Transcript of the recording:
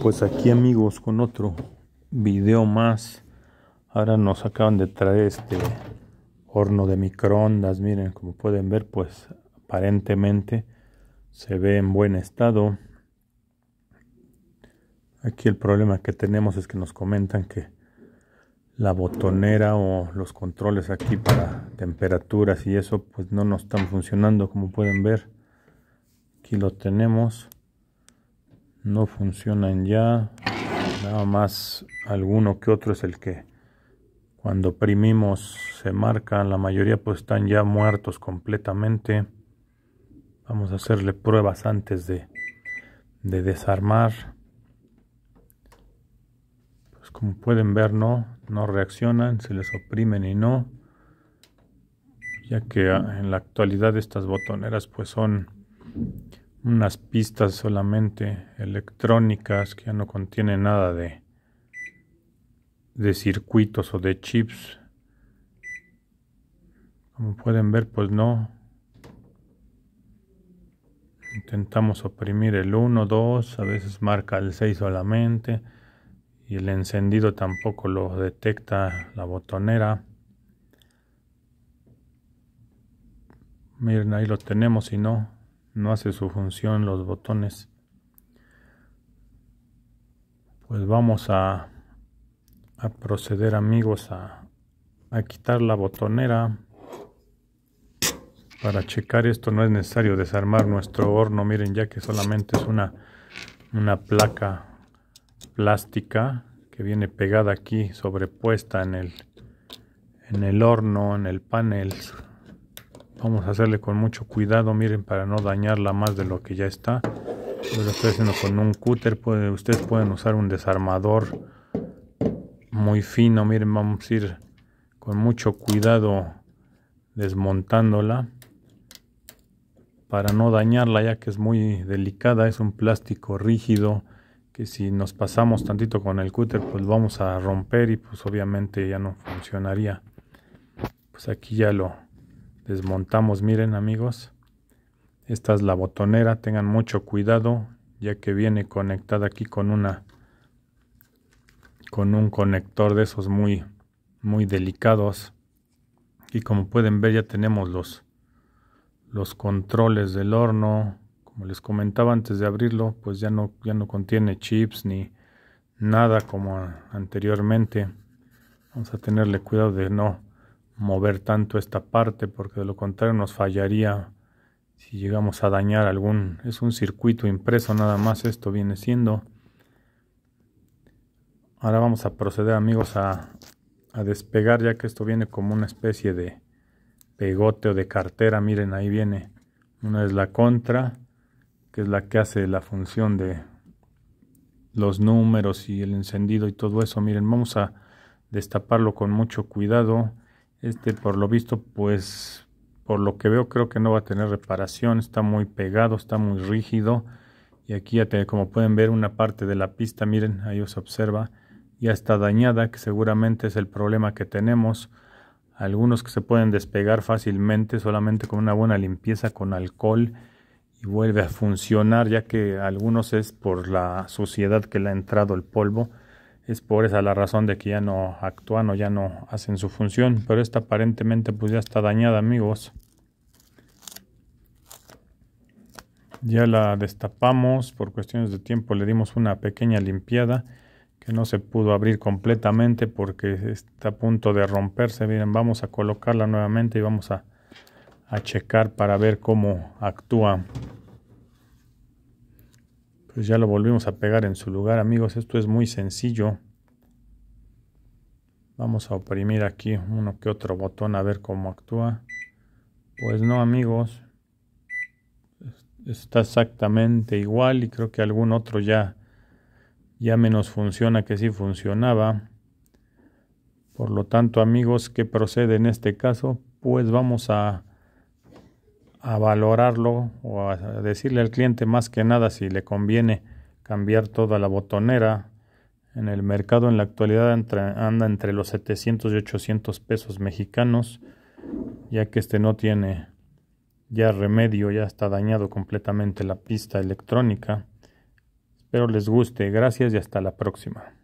Pues aquí amigos con otro video más. Ahora nos acaban de traer este horno de microondas. Miren, como pueden ver, pues aparentemente se ve en buen estado. Aquí el problema que tenemos es que nos comentan que la botonera o los controles aquí para temperaturas y eso pues no nos están funcionando como pueden ver. Aquí lo tenemos no funcionan ya nada más alguno que otro es el que cuando primimos se marcan la mayoría pues están ya muertos completamente vamos a hacerle pruebas antes de, desarmar pues como pueden ver no no reaccionan se les oprimen y no ya que ah, en la actualidad estas botoneras pues son unas pistas solamente electrónicas que ya no contienen nada de, de circuitos o de chips. Como pueden ver, pues no. Intentamos oprimir el 1, 2, a veces marca el 6 solamente y el encendido tampoco lo detecta la botonera. Miren, ahí lo tenemos y no no hace su función los botones pues vamos a, proceder amigos a, quitar la botonera para checar esto no es necesario desarmar nuestro horno miren ya que solamente es una una placa plástica que viene pegada aquí sobrepuesta en en el horno en el panel Vamos a hacerle con mucho cuidado, miren, para no dañarla más de lo que ya está. Yo lo estoy haciendo con un cúter, puede, ustedes pueden usar un desarmador muy fino, miren, vamos a ir con mucho cuidado desmontándola para no dañarla ya que es muy delicada, es un plástico rígido que si nos pasamos tantito con el cúter pues vamos a romper y pues obviamente ya no funcionaría. Pues aquí ya lo desmontamos. Miren amigos, esta es la botonera, tengan mucho cuidado ya que viene conectada aquí con una con un conector de esos muy muy delicados y como pueden ver ya tenemos los los controles del horno como les comentaba antes de abrirlo pues ya no ya no contiene chips ni nada como anteriormente vamos a tenerle cuidado de no mover tanto esta parte porque de lo contrario nos fallaría si llegamos a dañar algún... Es un circuito impreso nada más esto viene siendo. Ahora vamos a proceder amigos a, a despegar ya que esto viene como una especie de pegote o de cartera. Miren ahí viene. Una es la contra que es la que hace la función de los números y el encendido y todo eso. Miren, vamos a destaparlo con mucho cuidado. Este, por lo visto, pues, por lo que veo, creo que no va a tener reparación. Está muy pegado, está muy rígido. Y aquí, ya como pueden ver, una parte de la pista, miren, ahí os observa, ya está dañada, que seguramente es el problema que tenemos. Algunos que se pueden despegar fácilmente solamente con una buena limpieza con alcohol y vuelve a funcionar, ya que algunos es por la suciedad que le ha entrado el polvo. Es por esa la razón de que ya no actúan o ya no hacen su función. Pero esta aparentemente pues ya está dañada, amigos. Ya la destapamos. Por cuestiones de tiempo le dimos una pequeña limpiada que no se pudo abrir completamente porque está a punto de romperse. Miren, vamos a colocarla nuevamente y vamos a, a checar para ver cómo actúa. Pues ya lo volvimos a pegar en su lugar, amigos. Esto es muy sencillo. Vamos a oprimir aquí uno que otro botón a ver cómo actúa. Pues no, amigos. Está exactamente igual y creo que algún otro ya, ya menos funciona que si funcionaba. Por lo tanto, amigos, ¿qué procede en este caso? Pues vamos a a valorarlo o a decirle al cliente más que nada si le conviene cambiar toda la botonera. En el mercado en la actualidad anda entre los 700 y 800 pesos mexicanos, ya que este no tiene ya remedio, ya está dañado completamente la pista electrónica. Espero les guste, gracias y hasta la próxima.